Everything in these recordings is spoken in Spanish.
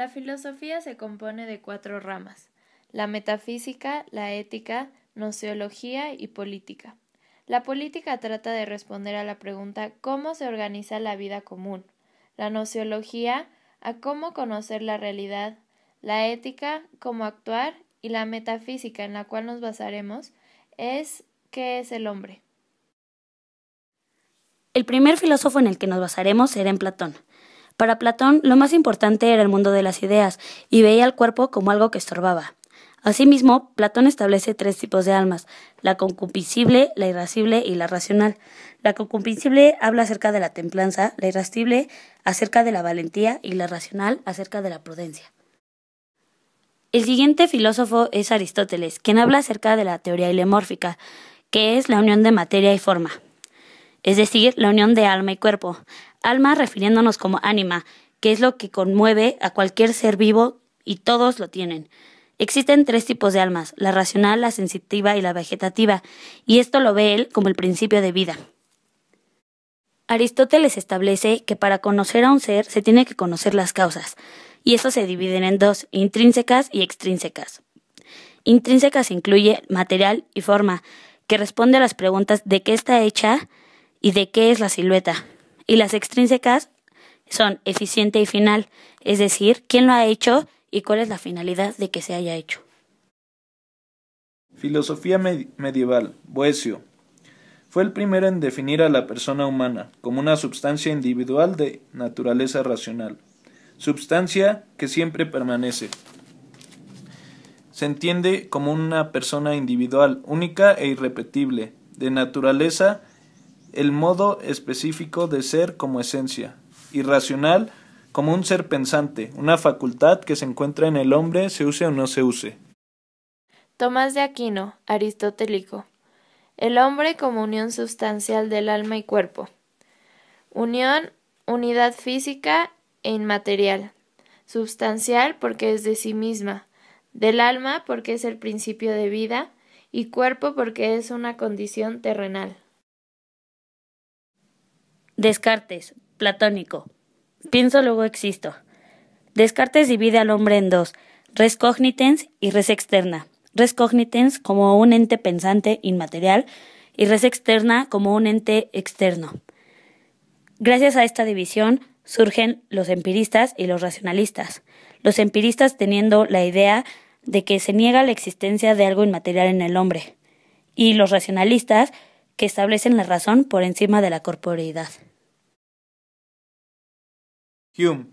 La filosofía se compone de cuatro ramas, la metafísica, la ética, nociología y política. La política trata de responder a la pregunta ¿cómo se organiza la vida común? La nociología a cómo conocer la realidad, la ética, cómo actuar y la metafísica en la cual nos basaremos es ¿qué es el hombre? El primer filósofo en el que nos basaremos será en Platón. Para Platón, lo más importante era el mundo de las ideas, y veía al cuerpo como algo que estorbaba. Asimismo, Platón establece tres tipos de almas, la concupiscible, la irascible y la racional. La concupiscible habla acerca de la templanza, la irascible acerca de la valentía y la racional acerca de la prudencia. El siguiente filósofo es Aristóteles, quien habla acerca de la teoría ilemórfica, que es la unión de materia y forma es decir, la unión de alma y cuerpo. Alma refiriéndonos como ánima, que es lo que conmueve a cualquier ser vivo y todos lo tienen. Existen tres tipos de almas, la racional, la sensitiva y la vegetativa, y esto lo ve él como el principio de vida. Aristóteles establece que para conocer a un ser se tiene que conocer las causas, y eso se dividen en dos, intrínsecas y extrínsecas. Intrínsecas incluye material y forma, que responde a las preguntas de qué está hecha y de qué es la silueta. Y las extrínsecas son eficiente y final, es decir, quién lo ha hecho y cuál es la finalidad de que se haya hecho. Filosofía medieval, Boesio. Fue el primero en definir a la persona humana como una substancia individual de naturaleza racional, substancia que siempre permanece. Se entiende como una persona individual, única e irrepetible, de naturaleza el modo específico de ser como esencia, irracional como un ser pensante, una facultad que se encuentra en el hombre, se use o no se use. Tomás de Aquino, aristotélico. El hombre como unión sustancial del alma y cuerpo. Unión, unidad física e inmaterial. Sustancial porque es de sí misma. Del alma porque es el principio de vida. Y cuerpo porque es una condición terrenal. Descartes, platónico. Pienso luego existo. Descartes divide al hombre en dos, res cognitens y res externa. Res cognitens como un ente pensante inmaterial y res externa como un ente externo. Gracias a esta división surgen los empiristas y los racionalistas. Los empiristas teniendo la idea de que se niega la existencia de algo inmaterial en el hombre, y los racionalistas que establecen la razón por encima de la corporeidad. Hume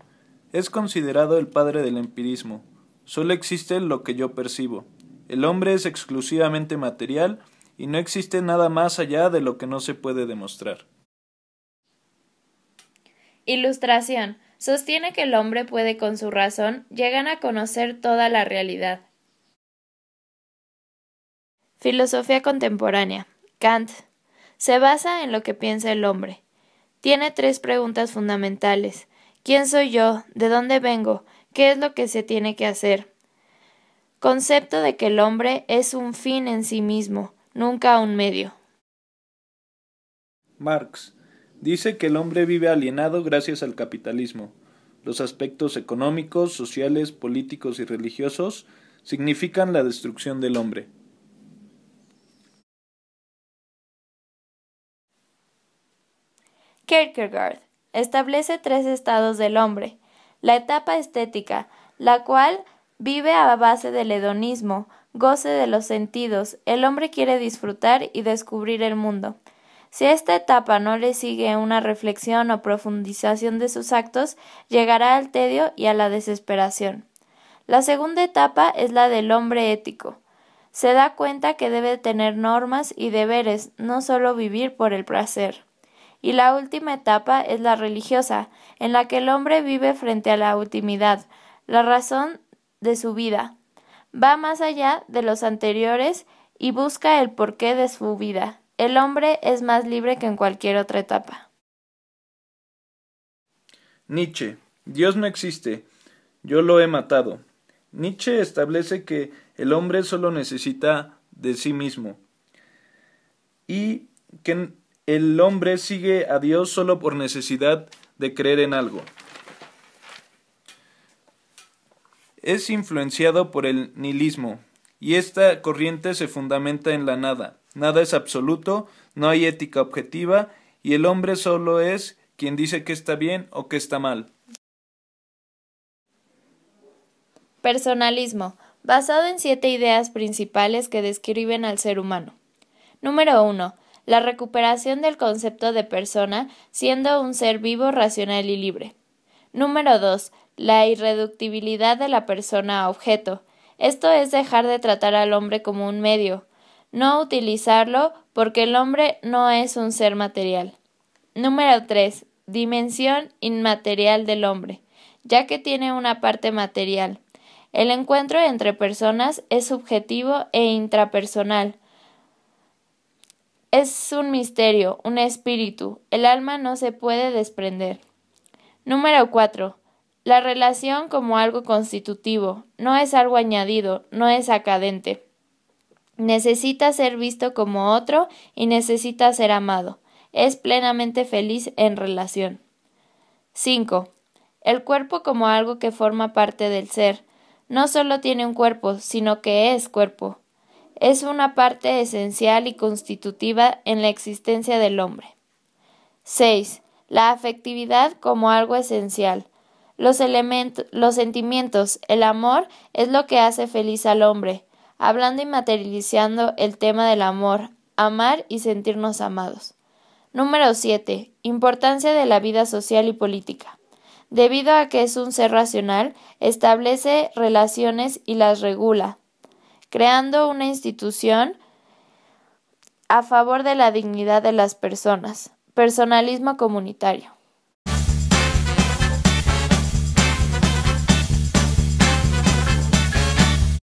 es considerado el padre del empirismo. Solo existe lo que yo percibo. El hombre es exclusivamente material y no existe nada más allá de lo que no se puede demostrar. Ilustración. Sostiene que el hombre puede con su razón llegar a conocer toda la realidad. Filosofía contemporánea. Kant. Se basa en lo que piensa el hombre. Tiene tres preguntas fundamentales ¿Quién soy yo? ¿De dónde vengo? ¿Qué es lo que se tiene que hacer? Concepto de que el hombre es un fin en sí mismo, nunca un medio. Marx dice que el hombre vive alienado gracias al capitalismo. Los aspectos económicos, sociales, políticos y religiosos significan la destrucción del hombre. Kierkegaard Establece tres estados del hombre. La etapa estética, la cual vive a base del hedonismo, goce de los sentidos, el hombre quiere disfrutar y descubrir el mundo. Si a esta etapa no le sigue una reflexión o profundización de sus actos, llegará al tedio y a la desesperación. La segunda etapa es la del hombre ético. Se da cuenta que debe tener normas y deberes, no solo vivir por el placer y la última etapa es la religiosa, en la que el hombre vive frente a la ultimidad, la razón de su vida. Va más allá de los anteriores y busca el porqué de su vida. El hombre es más libre que en cualquier otra etapa. Nietzsche. Dios no existe. Yo lo he matado. Nietzsche establece que el hombre solo necesita de sí mismo y que el hombre sigue a Dios solo por necesidad de creer en algo. Es influenciado por el nihilismo, y esta corriente se fundamenta en la nada. Nada es absoluto, no hay ética objetiva, y el hombre solo es quien dice que está bien o que está mal. Personalismo, basado en siete ideas principales que describen al ser humano. Número 1 la recuperación del concepto de persona siendo un ser vivo, racional y libre. Número 2. La irreductibilidad de la persona a objeto. Esto es dejar de tratar al hombre como un medio, no utilizarlo porque el hombre no es un ser material. Número 3. Dimensión inmaterial del hombre, ya que tiene una parte material. El encuentro entre personas es subjetivo e intrapersonal, es un misterio, un espíritu. El alma no se puede desprender. Número 4. La relación como algo constitutivo. No es algo añadido, no es acadente. Necesita ser visto como otro y necesita ser amado. Es plenamente feliz en relación. 5. El cuerpo como algo que forma parte del ser. No solo tiene un cuerpo, sino que es cuerpo es una parte esencial y constitutiva en la existencia del hombre. 6. La afectividad como algo esencial. Los, los sentimientos, el amor es lo que hace feliz al hombre. Hablando y materializando el tema del amor, amar y sentirnos amados. Número 7. Importancia de la vida social y política. Debido a que es un ser racional, establece relaciones y las regula, creando una institución a favor de la dignidad de las personas. Personalismo comunitario.